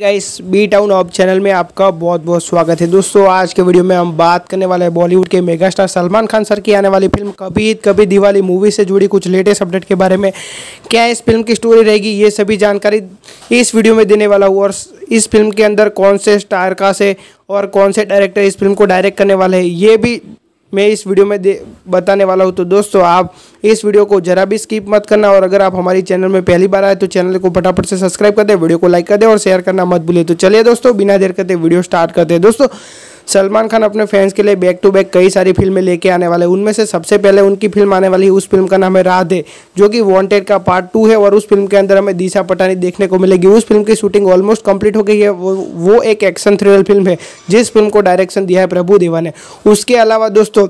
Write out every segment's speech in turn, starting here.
guys B town of channel में आपका बहुत बहुत स्वागत है दोस्तों आज के वीडियो में हम बात करने वाले हैं बॉलीवुड के मेगास्टार सलमान खान सर की आने वाली फिल्म कभी ईद कभी दिवाली मूवी से जुड़ी कुछ लेटेस्ट अपडेट के बारे में क्या इस फिल्म की स्टोरी रहेगी ये सभी जानकारी इस वीडियो में देने वाला हूँ और इस फिल्म के अंदर कौन से स्टार का से और कौन से डायरेक्टर इस फिल्म को डायरेक्ट करने वाले हैं ये भी मैं इस वीडियो में बताने वाला हूँ तो दोस्तों आप इस वीडियो को जरा भी स्किप मत करना और अगर आप हमारी चैनल में पहली बार आए तो चैनल को फटाफट से सब्सक्राइब कर दे वीडियो को लाइक कर दें और शेयर करना मत भूलिए तो चलिए दोस्तों बिना देर करते वीडियो स्टार्ट करते हैं दोस्तों सलमान खान अपने फैंस के लिए बैक टू बैक कई सारी फिल्में लेके आने वाले उनमें से सबसे पहले उनकी फिल्म आने वाली है उस फिल्म का नाम है राधे जो कि वांटेड का पार्ट टू है और उस फिल्म के अंदर हमें दिशा पटानी देखने को मिलेगी उस फिल्म की शूटिंग ऑलमोस्ट कंप्लीट हो गई है वो वो एक एक्शन थ्रिलर फिल्म है जिस फिल्म को डायरेक्शन दिया है प्रभु देवा ने उसके अलावा दोस्तों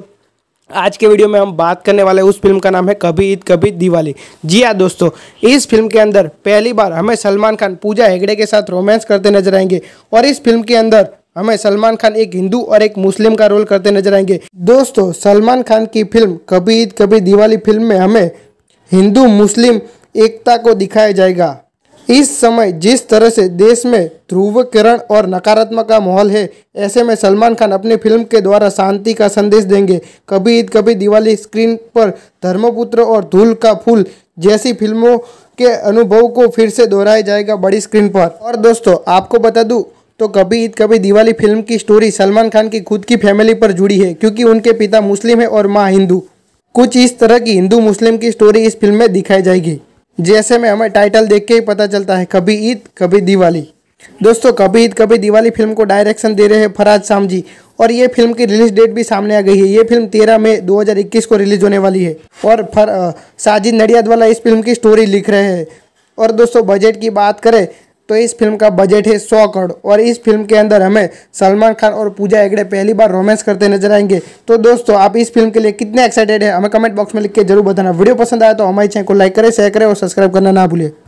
आज के वीडियो में हम बात करने वाले उस फिल्म का नाम है कभी ईद कभी दिवाली जी हाँ दोस्तों इस फिल्म के अंदर पहली बार हमें सलमान खान पूजा हेगड़े के साथ रोमांस करते नजर आएंगे और इस फिल्म के अंदर हमें सलमान खान एक हिंदू और एक मुस्लिम का रोल करते नजर आएंगे दोस्तों सलमान खान की फिल्म कभी ईद कभी दिवाली फिल्म में हमें हिंदू मुस्लिम एकता को दिखाया जाएगा इस समय जिस तरह से देश में ध्रुवकरण और नकारात्मक का माहौल है ऐसे में सलमान खान अपनी फिल्म के द्वारा शांति का संदेश देंगे कभी ईद कभी दिवाली स्क्रीन पर धर्मपुत्र और धूल का फूल जैसी फिल्मों के अनुभव को फिर से दोहराया जाएगा बड़ी स्क्रीन पर और दोस्तों आपको बता दूँ तो कभी ईद कभी दिवाली फिल्म की स्टोरी सलमान खान की खुद की फैमिली पर जुड़ी है क्योंकि उनके पिता मुस्लिम है और माँ हिंदू कुछ इस तरह की हिंदू मुस्लिम की स्टोरी इस फिल्म में दिखाई जाएगी जैसे में हमें टाइटल देख के ही पता चलता है कभी ईद कभी दिवाली दोस्तों कभी ईद कभी दिवाली फिल्म को डायरेक्शन दे रहे हैं फराज शाम जी और ये फिल्म की रिलीज डेट भी सामने आ गई है ये फिल्म 13 मई 2021 को रिलीज होने वाली है और फर, साजिद नडियाद वाला इस फिल्म की स्टोरी लिख रहे हैं और दोस्तों बजट की बात करें तो इस फिल्म का बजट है सौ करोड़ और इस फिल्म के अंदर हमें सलमान खान और पूजा हेगड़े पहली बार रोमांस करते नजर आएंगे तो दोस्तों आप इस फिल्म के लिए कितने एक्साइटेड है हमें कमेंट बॉक्स में लिख के जरूर बताना वीडियो पसंद आया तो हमारे चैनल को लाइक करें शेयर करें और सब्सक्राइब करना ना भूलें